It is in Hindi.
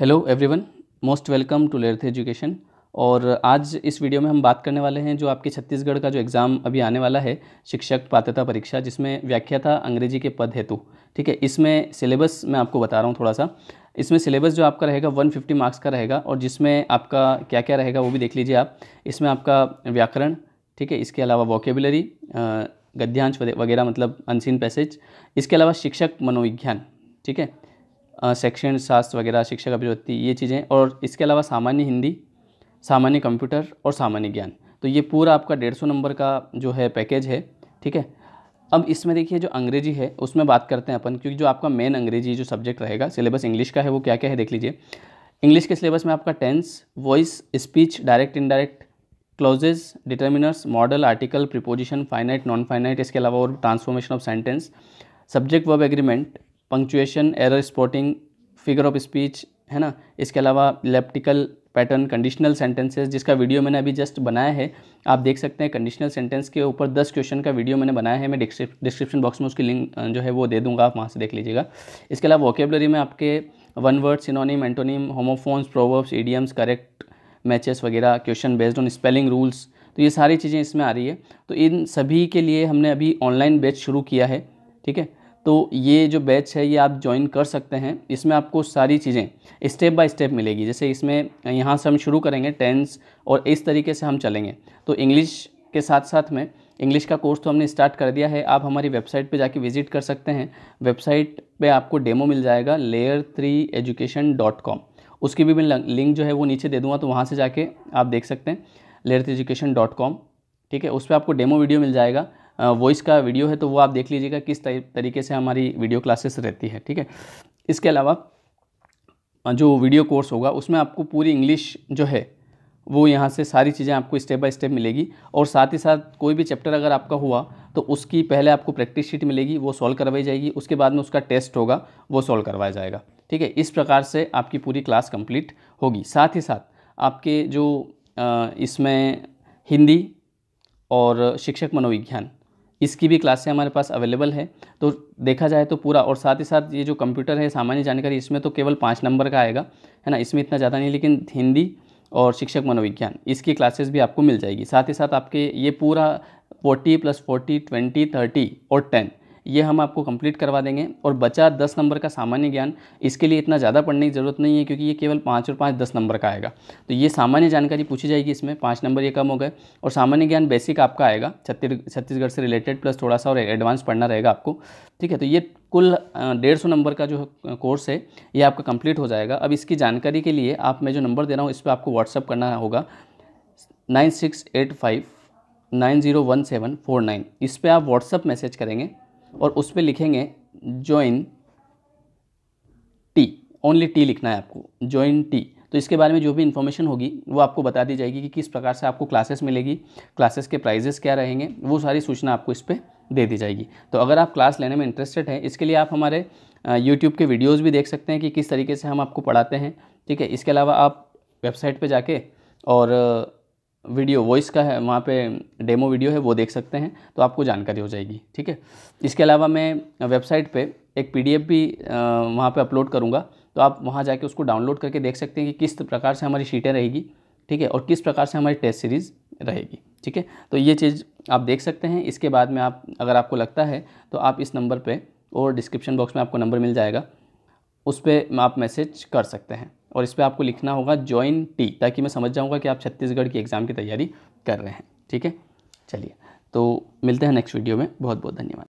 hello everyone most welcome to लेर्थ एजुकेशन और आज इस वीडियो में हम बात करने वाले हैं जो आपके छत्तीसगढ़ का जो एग्ज़ाम अभी आने वाला है शिक्षक पात्रता परीक्षा जिसमें व्याख्या था अंग्रेजी के पद हेतु ठीक है इसमें सिलेबस मैं आपको बता रहा हूँ थोड़ा सा इसमें सिलेबस जो आपका रहेगा 150 मार्क्स का रहेगा और जिसमें आपका क्या क्या रहेगा वो भी देख लीजिए आप इसमें आपका व्याकरण ठीक है इसके अलावा वॉकेबलरी गद्यांश वगैरह मतलब अनसीन पैसेज इसके अलावा शिक्षक मनोविज्ञान ठीक है सेक्शन शास्त्र वगैरह शिक्षक अभिवृत्ति ये चीज़ें और इसके अलावा सामान्य हिंदी सामान्य कंप्यूटर और सामान्य ज्ञान तो ये पूरा आपका डेढ़ सौ नंबर का जो है पैकेज है ठीक है अब इसमें देखिए जो अंग्रेजी है उसमें बात करते हैं अपन क्योंकि जो आपका मेन अंग्रेजी जो सब्जेक्ट रहेगा सिलेबस इंग्लिश का है वो क्या क्या है देख लीजिए इंग्लिश के सिलेबस में आपका tense voice speech direct indirect clauses determiners modal article preposition finite non finite इसके अलावा और transformation of sentence subject verb agreement punctuation error spotting figure of speech है ना इसके अलावा लेप्टिकल पैटर्न कंडीशनल सेंटेंसेस जिसका वीडियो मैंने अभी जस्ट बनाया है आप देख सकते हैं कंडीशनल सेंटेंस के ऊपर दस क्वेश्चन का वीडियो मैंने बनाया है मैं डिस्क्रिप्शन बॉक्स में उसकी लिंक जो है वो दे दूंगा आप वहाँ से देख लीजिएगा इसके अलावा वोकेबलरी में आपके one word synonym antonym homophones proverbs idioms correct matches वगैरह question based on spelling rules तो ये सारी चीज़ें इसमें आ रही है तो इन सभी के लिए हमने अभी ऑनलाइन बैच शुरू किया है ठीक है तो ये जो बैच है ये आप ज्वाइन कर सकते हैं इसमें आपको सारी चीज़ें स्टेप बाय स्टेप मिलेगी जैसे इसमें यहाँ से हम शुरू करेंगे टेंस और इस तरीके से हम चलेंगे तो इंग्लिश के साथ साथ में इंग्लिश का कोर्स तो हमने स्टार्ट कर दिया है आप हमारी वेबसाइट पे जाके विज़िट कर सकते हैं वेबसाइट पे आपको डेमो मिल जाएगा layer three education dot com उसकी भी मैं लिंक जो है वो नीचे दे दूँगा तो वहाँ से जाके आप देख सकते हैं layer three education dot com ठीक है उस पर आपको डेमो वीडियो मिल जाएगा वॉइस का वीडियो है तो वो आप देख लीजिएगा किस तरीके से हमारी वीडियो क्लासेस रहती है ठीक है इसके अलावा जो वीडियो कोर्स होगा उसमें आपको पूरी इंग्लिश जो है वो यहाँ से सारी चीज़ें आपको स्टेप बाय स्टेप मिलेगी और साथ ही साथ कोई भी चैप्टर अगर आपका हुआ तो उसकी पहले आपको प्रैक्टिस शीट मिलेगी वो सॉल्व करवाई जाएगी उसके बाद में उसका टेस्ट होगा वो सॉल्व करवाया जाएगा ठीक है इस प्रकार से आपकी पूरी क्लास कंप्लीट होगी साथ ही साथ आपके जो इसमें हिंदी और शिक्षक मनोविज्ञान इसकी भी क्लासें हमारे पास अवेलेबल है तो देखा जाए तो पूरा और साथ ही साथ ये जो कंप्यूटर है सामान्य जानकारी इसमें तो केवल पाँच नंबर का आएगा है ना इसमें इतना ज़्यादा नहीं लेकिन हिंदी और शिक्षक मनोविज्ञान इसकी क्लासेस भी आपको मिल जाएगी साथ ही साथ आपके ये पूरा forty plus forty twenty thirty और टेन ये हम आपको कंप्लीट करवा देंगे और बचा दस नंबर का सामान्य ज्ञान इसके लिए इतना ज़्यादा पढ़ने की ज़रूरत नहीं है क्योंकि ये केवल पाँच और पाँच दस नंबर का आएगा तो ये सामान्य जानकारी पूछी जाएगी इसमें पाँच नंबर ये कम हो गए और सामान्य ज्ञान बेसिक आपका आएगा छत्तीसगढ़ से रिलेटेड प्लस थोड़ा सा और एडवांस पढ़ना रहेगा आपको ठीक है तो ये कुल डेढ़ सौ नंबर का जो कोर्स है ये आपका कंप्लीट हो जाएगा अब इसकी जानकारी के लिए आप मैं जो नंबर दे रहा हूँ इस पर आपको व्हाट्सअप करना होगा nine six eight five nine zero one seven four nine इस पर आप व्हाट्सअप मैसेज करेंगे और उस पर लिखेंगे ज्वाइन टी ओनली टी लिखना है आपको ज्वाइन टी तो इसके बारे में जो भी इन्फॉर्मेशन होगी वो आपको बता दी जाएगी कि किस प्रकार से आपको क्लासेस मिलेगी क्लासेस के प्राइजेस क्या रहेंगे वो सारी सूचना आपको इस पर दे दी जाएगी तो अगर आप क्लास लेने में इंटरेस्टेड हैं इसके लिए आप हमारे यूट्यूब के वीडियोज़ भी देख सकते हैं कि किस तरीके से हम आपको पढ़ाते हैं ठीक है इसके अलावा आप वेबसाइट पर जाके और वीडियो वॉइस का है वहाँ पे डेमो वीडियो है वो देख सकते हैं तो आपको जानकारी हो जाएगी ठीक है इसके अलावा मैं वेबसाइट पे एक पीडीएफ भी वहाँ पे अपलोड करूँगा तो आप वहाँ जाके उसको डाउनलोड करके देख सकते हैं कि किस प्रकार से हमारी शीटें रहेगी ठीक है और किस प्रकार से हमारी टेस्ट सीरीज़ रहेगी ठीक है तो ये चीज़ आप देख सकते हैं इसके बाद में आप अगर आपको लगता है तो आप इस नंबर पर और डिस्क्रिप्शन बॉक्स में आपको नंबर मिल जाएगा उस पर आप मैसेज कर सकते हैं और इस पर आपको लिखना होगा ज्वाइन टी ताकि मैं समझ जाऊँगा कि आप छत्तीसगढ़ की एग्ज़ाम की तैयारी कर रहे हैं ठीक है चलिए तो मिलते हैं नेक्स्ट वीडियो में बहुत बहुत धन्यवाद